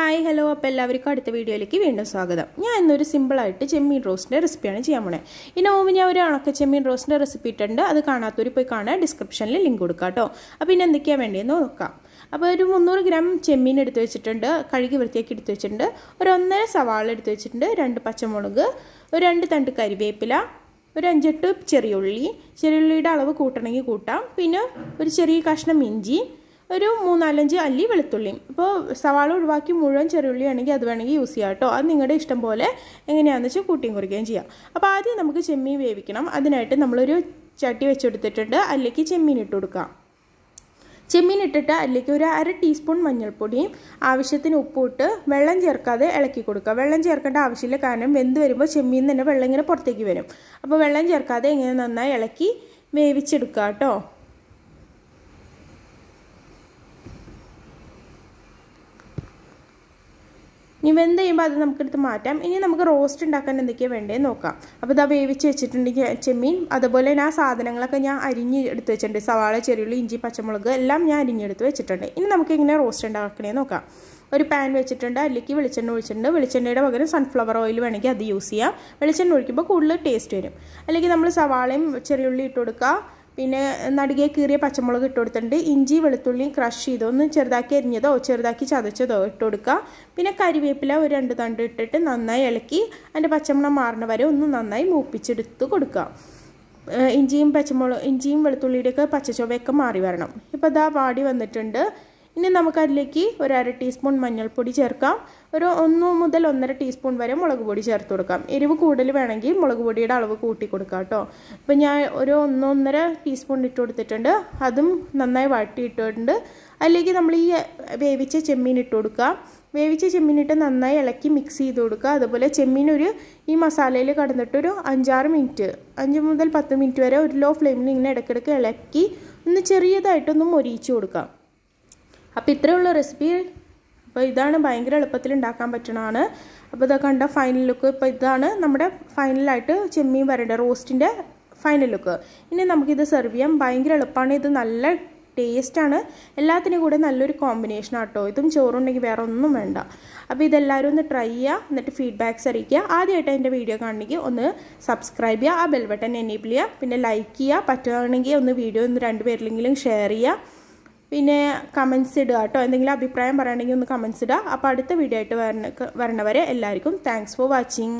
hi hello അപ്പോൾ എല്ലാവർക്കും അടുത്ത വീഡിയോയിലേക്ക് വീണ്ടും സ്വാഗതം ഞാൻ ഇന്നൊരു സിമ്പിളായിട്ട് ചെമ്മീൻ റോസ്റ്റിൻ്റെ റെസിപ്പിയാണ് ചെയ്യാൻ പോണേ ഇനി മുമ്പ് ഞാൻ ഒരു അണക്ക ചെമ്മീൻ റോസ്റ്റിൻ്റെ റെസിപ്പി ഇട്ടുണ്ട് അത് കാണാത്തവർ പോയി കാണാൻ ഡിസ്ക്രിപ്ഷനിൽ ലിങ്ക് കൊടുക്കാം കേട്ടോ അപ്പോൾ ഇനി എന്തൊക്കെയാണ് വേണ്ടിയെന്ന് നോക്കാം അപ്പോൾ ഒരു മുന്നൂറ് ഗ്രാം ചെമ്മീൻ എടുത്ത് വെച്ചിട്ടുണ്ട് കഴുകി വൃത്തിയാക്കി എടുത്ത് വെച്ചിട്ടുണ്ട് ഒരു ഒന്നര സവാള എടുത്ത് വെച്ചിട്ടുണ്ട് രണ്ട് പച്ചമുളക് ഒരു രണ്ട് തണ്ട് കരിവേപ്പില ഒരു അഞ്ചെട്ട് ചെറിയുള്ളി ചെറിയുള്ളിയുടെ അളവ് കൂട്ടണമെങ്കിൽ കൂട്ടാം പിന്നെ ഒരു ചെറിയ കഷ്ണം ഇഞ്ചി ഒരു മൂന്നാലഞ്ച് അല്ലി വെളുത്തുള്ളിയും ഇപ്പോൾ സവാള ഒഴിവാക്കി മുഴുവൻ ചെറുള്ളി ആണെങ്കിൽ അത് വേണമെങ്കിൽ യൂസ് ചെയ്യാം കേട്ടോ അത് നിങ്ങളുടെ ഇഷ്ടം പോലെ എങ്ങനെയാണെന്ന് വെച്ചാൽ കൂട്ടിയും കുറിക്കുകയും ചെയ്യാം അപ്പോൾ ആദ്യം നമുക്ക് ചെമ്മീൻ വേവിക്കണം അതിനായിട്ട് നമ്മളൊരു ചട്ടി വെച്ചെടുത്തിട്ടുണ്ട് അതിലേക്ക് ചെമ്മീൻ ഇട്ട് കൊടുക്കാം ചെമ്മീൻ ഇട്ടിട്ട് അതിലേക്ക് ഒരു അര ടീസ്പൂൺ മഞ്ഞൾപ്പൊടിയും ആവശ്യത്തിന് ഉപ്പിട്ട് വെള്ളം ചേർക്കാതെ ഇളക്കി കൊടുക്കുക വെള്ളം ചേർക്കേണ്ട ആവശ്യമില്ല കാരണം വെന്ത് വരുമ്പോൾ ചെമ്മീൻ തന്നെ വെള്ളം ഇങ്ങനെ പുറത്തേക്ക് വരും അപ്പോൾ വെള്ളം ചേർക്കാതെ ഇങ്ങനെ നന്നായി ഇളക്കി വേവിച്ചെടുക്കുക കേട്ടോ ഇനി വെന്ത് ചെയ്യുമ്പോൾ അത് നമുക്കെടുത്ത് മാറ്റാം ഇനി നമുക്ക് റോസ്റ്റ് ഉണ്ടാക്കാൻ എന്തൊക്കെയാണ് വേണ്ടതെന്ന് നോക്കാം അപ്പോൾ ഇതാ വേവിച്ച് വെച്ചിട്ടുണ്ട് ചെമ്മീൻ അതുപോലെ തന്നെ ആ സാധനങ്ങളൊക്കെ ഞാൻ അരിഞ്ഞ് എടുത്ത് വെച്ചിട്ടുണ്ട് സവാള ചെറിയുള്ളി ഇഞ്ചി പച്ചമുളക് എല്ലാം ഞാൻ അരിഞ്ഞെടുത്ത് വെച്ചിട്ടുണ്ട് ഇനി നമുക്ക് ഇങ്ങനെ റോസ്റ്റ് ഉണ്ടാക്കണേ നോക്കാം ഒരു പാൻ വെച്ചിട്ടുണ്ട് അല്ലെങ്കിൽ വെളിച്ചെണ്ണ ഒഴിച്ചിട്ടുണ്ട് വെളിച്ചെണ്ണയുടെ പകരം സൺഫ്ലവർ ഓയിൽ വേണമെങ്കിൽ അത് യൂസ് ചെയ്യാം വെളിച്ചെണ്ണ ഒഴിക്കുമ്പോൾ കൂടുതൽ ടേസ്റ്റ് വരും അല്ലെങ്കിൽ നമ്മൾ സവാളയും ചെറിയുള്ളി ഇട്ട് കൊടുക്കുക പിന്നെ നടുകേ കീറിയ പച്ചമുളക് ഇട്ട് കൊടുത്തിട്ടുണ്ട് ഇഞ്ചി വെളുത്തുള്ളിയും ക്രഷ് ചെയ്തോ ഒന്ന് ചെറുതാക്കി എരിഞ്ഞതോ ചെറുതാക്കി ചതച്ചതോ ഇട്ട് കൊടുക്കുക പിന്നെ കരിവേപ്പില ഒരു രണ്ട് തണ്ട് ഇട്ടിട്ട് നന്നായി ഇളക്കി അതിൻ്റെ പച്ചമുളക് മാറണ വരെ ഒന്ന് നന്നായി മൂപ്പിച്ചെടുത്ത് കൊടുക്കുക ഇഞ്ചിയും പച്ചമുളക് ഇഞ്ചിയും വെളുത്തുള്ളിയുടെയൊക്കെ പച്ചച്ചുവയൊക്കെ മാറി വരണം ഇപ്പോൾ ഇതാ വാടി വന്നിട്ടുണ്ട് ഇനി നമുക്കതിലേക്ക് ഒരു അര ടീസ്പൂൺ മഞ്ഞൾപ്പൊടി ചേർക്കാം ഒരു ഒന്ന് മുതൽ ഒന്നര ടീസ്പൂൺ വരെ മുളക് പൊടി ചേർത്ത് കൊടുക്കാം എരിവ് കൂടുതൽ വേണമെങ്കിൽ മുളക് പൊടിയുടെ അളവ് കൂട്ടി കൊടുക്കാം കേട്ടോ അപ്പം ഞാൻ ഒരു ഒന്നൊന്നര ടീസ്പൂൺ ഇട്ട് കൊടുത്തിട്ടുണ്ട് അതും നന്നായി വഴട്ടിയിട്ടുണ്ട് അതിലേക്ക് നമ്മൾ ഈ വേവിച്ച ചെമ്മീൻ ഇട്ട് കൊടുക്കാം വേവിച്ച ചെമ്മീനിട്ട് നന്നായി ഇളക്കി മിക്സ് ചെയ്ത് കൊടുക്കുക അതുപോലെ ചെമ്മീൻ ഒരു ഈ മസാലയിൽ കടന്നിട്ട് ഒരു അഞ്ചാറ് മിനിറ്റ് അഞ്ച് മുതൽ പത്ത് മിനിറ്റ് വരെ ഒരു ലോ ഫ്ലെയിമിൽ ഇങ്ങനെ ഇടയ്ക്കിടയ്ക്ക് ഇളക്കി ഒന്ന് ചെറിയതായിട്ടൊന്ന് മൊരിയിച്ച് കൊടുക്കാം അപ്പോൾ ഇത്രയുള്ള ഉള്ളൂ റെസിപ്പി അപ്പോൾ ഇതാണ് ഭയങ്കര എളുപ്പത്തിൽ ഉണ്ടാക്കാൻ പറ്റണതാണ് അപ്പോൾ ഇതൊക്കെ കണ്ട ഫൈനൽ ലുക്ക് ഇപ്പോൾ ഇതാണ് നമ്മുടെ ഫൈനലായിട്ട് ചെമ്മീൻ വരണ്ട റോസ്റ്റിൻ്റെ ഫൈനൽ ലുക്ക് ഇനി നമുക്കിത് സെർവ് ചെയ്യാം ഭയങ്കര എളുപ്പമാണ് ഇത് നല്ല ടേസ്റ്റാണ് എല്ലാത്തിനും കൂടെ നല്ലൊരു കോമ്പിനേഷൻ ആട്ടോ ഇതും ചോറുണ്ടെങ്കിൽ വേറെ ഒന്നും വേണ്ട അപ്പോൾ ഇതെല്ലാവരും ഒന്ന് ട്രൈ ചെയ്യുക എന്നിട്ട് ഫീഡ്ബാക്ക്സ് അറിയിക്കുക ആദ്യമായിട്ട് എൻ്റെ വീഡിയോ കാണണമെങ്കിൽ ഒന്ന് സബ്സ്ക്രൈബ് ചെയ്യുക ആ ബെൽബട്ടൺ എനേബിൾ ചെയ്യുക പിന്നെ ലൈക്ക് ചെയ്യുക പറ്റുകയാണെങ്കിൽ ഒന്ന് വീഡിയോ ഒന്ന് രണ്ടുപേരിലെങ്കിലും ഷെയർ ചെയ്യുക പിന്നെ കമൻസ് ഇടുക കേട്ടോ എന്തെങ്കിലും അഭിപ്രായം പറയുകയാണെങ്കിൽ ഒന്ന് കമൻസ് ഇടുക അപ്പോൾ അടുത്ത വീഡിയോ ആയിട്ട് വരണ വരണവരെ എല്ലാവർക്കും താങ്ക്സ് ഫോർ വാച്ചിങ്